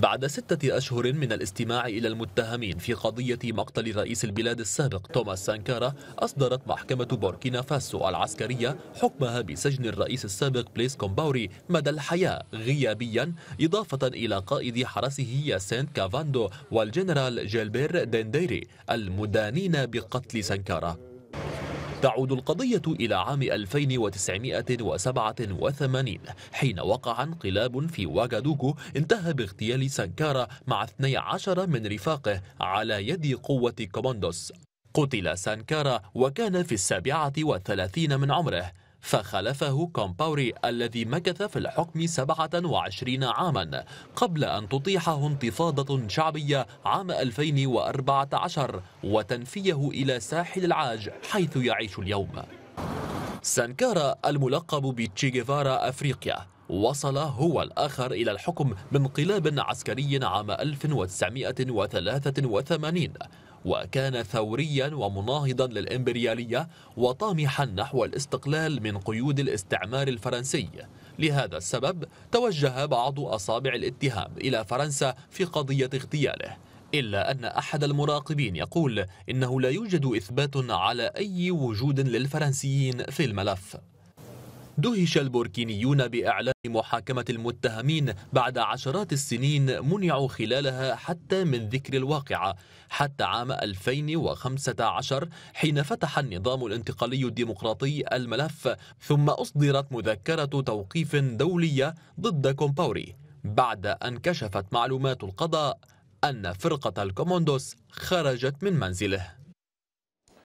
بعد ستة أشهر من الاستماع إلى المتهمين في قضية مقتل رئيس البلاد السابق توماس سانكارا أصدرت محكمة بوركينا فاسو العسكرية حكمها بسجن الرئيس السابق بليس كومباوري مدى الحياة غيابيا إضافة إلى قائد حرسه ياسين كافاندو والجنرال جيلبير دنديري المدانين بقتل سانكارا تعود القضية إلى عام 1987 حين وقع انقلاب في واغادوغو انتهى باغتيال سانكارا مع 12 من رفاقه على يد قوة كوماندوس قتل سانكارا وكان في السابعة والثلاثين من عمره فخلفه كومباوري الذي مكث في الحكم 27 عاما قبل أن تطيحه انتفاضة شعبية عام 2014 وتنفيه إلى ساحل العاج حيث يعيش اليوم سانكارا الملقب بتشيغيفارا أفريقيا وصل هو الآخر إلى الحكم بانقلاب عسكري عام 1983 وكان ثوريا ومناهضا للإمبريالية وطامحا نحو الاستقلال من قيود الاستعمار الفرنسي لهذا السبب توجه بعض أصابع الاتهام إلى فرنسا في قضية اغتياله إلا أن أحد المراقبين يقول إنه لا يوجد إثبات على أي وجود للفرنسيين في الملف دهش البوركينيون بإعلان محاكمة المتهمين بعد عشرات السنين منعوا خلالها حتى من ذكر الواقعة حتى عام 2015 حين فتح النظام الانتقالي الديمقراطي الملف ثم أصدرت مذكرة توقيف دولية ضد كومباوري بعد أن كشفت معلومات القضاء أن فرقة الكوموندوس خرجت من منزله